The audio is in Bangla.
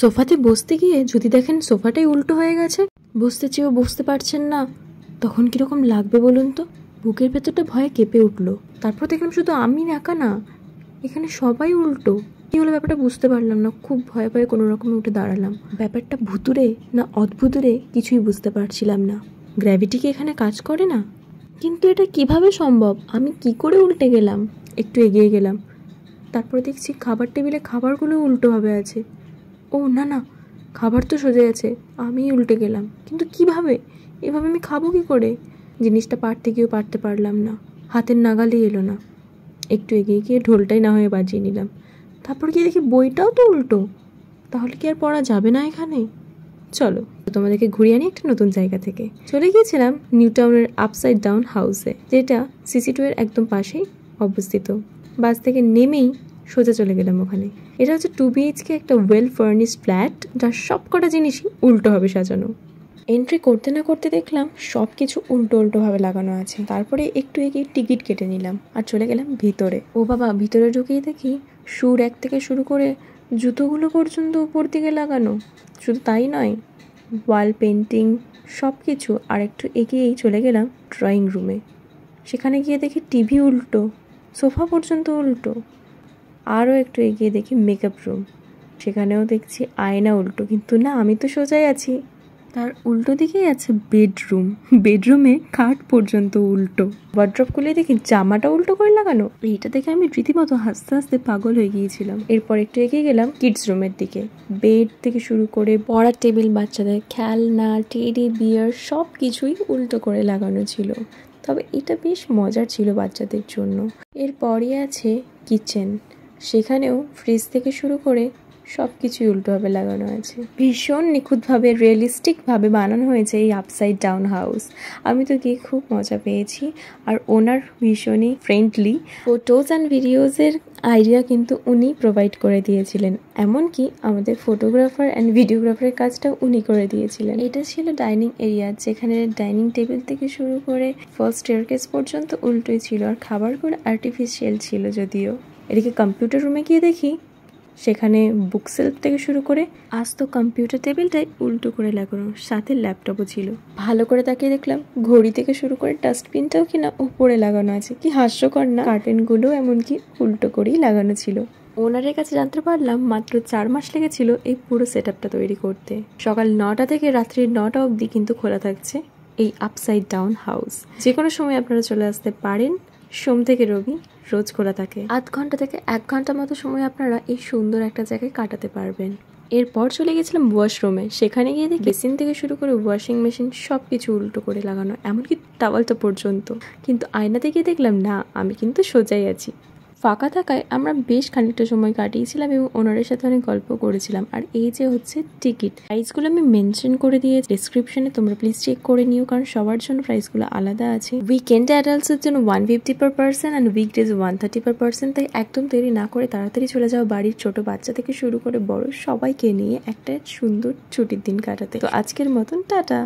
সোফাতে বসতে গিয়ে যদি দেখেন সোফাটাই উল্টো হয়ে গেছে বসতে চেয়েও বসতে পারছেন না তখন কীরকম লাগবে বলুন তো বুকের ভেতরটা ভয়ে কেঁপে উঠলো তারপর দেখলাম শুধু আমি একা না এখানে সবাই উল্টো কী হলো ব্যাপারটা বুঝতে পারলাম না খুব ভয়ে ভয়ে কোনো রকমে উঠে দাঁড়ালাম ব্যাপারটা ভুতুরে না অদ্ভুতুরে কিছুই বুঝতে পারছিলাম না গ্র্যাভিটি কি এখানে কাজ করে না কিন্তু এটা কিভাবে সম্ভব আমি কি করে উল্টে গেলাম একটু এগিয়ে গেলাম তারপরে দেখছি খাবার টেবিলে খাবারগুলো উল্টোভাবে আছে ও না না খাবার তো সোজা গেছে আমি উল্টে গেলাম কিন্তু কিভাবে এভাবে আমি খাবো কি করে জিনিসটা পারতে গিয়েও পারতে পারলাম না হাতের নাগালই এলো না একটু এগিয়ে গিয়ে ঢোলটাই না হয়ে বাজিয়ে নিলাম তারপর গিয়ে দেখি বইটাও তো উল্টো তাহলে কি আর পড়া যাবে না এখানে চলো তোমাদেরকে ঘুরিয়ে আনি একটা নতুন জায়গা থেকে চলে গিয়েছিলাম নিউ টাউনের আপসাইড ডাউন হাউসে যেটা সিসি টু এর একদম পাশেই অবস্থিত বাস থেকে নেমেই সোজা চলে গেলাম ওখানে এটা হচ্ছে টু বিএইচকে একটা ওয়েল ফার্নিশ ফ্ল্যাট যার সব কটা জিনিসই উল্টো হবে সাজানো এন্ট্রি করতে না করতে দেখলাম সব কিছু উল্টো উল্টোভাবে লাগানো আছে তারপরে একটু এগিয়ে টিকিট কেটে নিলাম আর চলে গেলাম ভিতরে ও বাবা ভিতরে ঢুকিয়ে দেখি সুর র্যাক থেকে শুরু করে জুতোগুলো পর্যন্ত উপর দিকে লাগানো শুধু তাই নয় ওয়াল পেন্টিং সব কিছু আর একটু এগিয়েই চলে গেলাম ড্রয়িং রুমে সেখানে গিয়ে দেখি টিভি উল্টো সোফা পর্যন্ত উল্টো আরও একটু এগিয়ে দেখি মেকআপ রুম সেখানেও দেখছি আয়না উল্টো কিন্তু না আমি তো সোজাই আছি তার উল্টো দিকেই আছে বেডরুম বেডরুমে খাট পর্যন্ত উল্টো ওয়ার্ড্রপ খুলে দেখি জামাটা উল্টো করে লাগানো এইটা দেখে আমি রীতিমতো হাসতে হাসতে পাগল হয়ে গিয়েছিলাম এরপর একটু এগিয়ে গেলাম কিডস রুমের দিকে বেড থেকে শুরু করে পড়ার টেবিল বাচ্চাদের খেলনা টেডি বিয়ার সব কিছুই উল্টো করে লাগানো ছিল তবে এটা বেশ মজার ছিল বাচ্চাদের জন্য এরপরই আছে কিচেন সেখানেও ফ্রিজ থেকে শুরু করে সব কিছুই উল্টোভাবে লাগানো আছে ভীষণ নিখুঁতভাবে রিয়েলিস্টিকভাবে বানানো হয়েছে এই আপসাইড ডাউন হাউস আমি তো গিয়ে খুব মজা পেয়েছি আর ওনার ভীষণই ফ্রেন্ডলি ফটোজ অ্যান্ড ভিডিওজের আইডিয়া কিন্তু উনি প্রোভাইড করে দিয়েছিলেন এমনকি আমাদের ফটোগ্রাফার অ্যান্ড ভিডিওগ্রাফারের কাজটা উনি করে দিয়েছিলেন এটা ছিল ডাইনিং এরিয়া যেখানে ডাইনিং টেবিল থেকে শুরু করে ফার্স্ট ইয়ারকেস পর্যন্ত উল্টোই ছিল আর খাবারগুলো আর্টিফিশিয়াল ছিল যদিও এদিকে কম্পিউটার রুমে গিয়ে দেখি সেখানে বুক সেলফ থেকে শুরু করে আজ তো কম্পিউটার টেবিলটাই উল্টো করে লাগানো সাথে ল্যাপটপও ছিল ভালো করে তাকিয়ে দেখলাম ঘড়ি থেকে শুরু করে ডাস্টবিনটাও কিনা উপরে লাগানো আছে কি হাস্যকর না কার্টেনগুলো এমনকি উল্টো করেই লাগানো ছিল ওনারের কাছে জানতে পারলাম মাত্র চার মাস লেগেছিল এই পুরো সেট তৈরি করতে সকাল নটা থেকে রাত্রি নটা অবধি কিন্তু খোলা থাকছে এই আপসাইড ডাউন হাউস যে কোনো সময় আপনারা চলে আসতে পারেন সোম থেকে রবি রোজ খোলা থাকে আধ ঘন্টা থেকে এক ঘন্টা মতো সময় আপনারা এই সুন্দর একটা জায়গায় কাটাতে পারবেন এরপর চলে গেছিলাম ওয়াশরুমে সেখানে গিয়ে দেখি মেশিন থেকে শুরু করে ওয়াশিং মেশিন সব কিছু উল্টো করে লাগানো এমনকি টাওয়ালটা পর্যন্ত কিন্তু আয়নাতে গিয়ে দেখলাম না আমি কিন্তু সোজাই আছি ফাঁকা থাকায় আমরা বেশ খানিকটা সময় কাটিয়েছিলাম এবং ওনারের সাথে অনেক গল্প করেছিলাম আর এই যে হচ্ছে টিকিট প্রাইসগুলো আমি মেনশন করে দিয়ে ডিসক্রিপশনে তোমরা প্লিজ চেক করে নিও কারণ সবার জন্য প্রাইসগুলো আলাদা আছে উইকেন্ডে অ্যাডাল্টসের জন্য one fifty per person and weekdays one thirty per person তাই একদম দেরি না করে তাড়াতাড়ি চলে যাও বাড়ির ছোট বাচ্চা থেকে শুরু করে বড় সবাইকে নিয়ে একটা সুন্দর ছুটির দিন কাটাতে তো আজকের মতন টাটা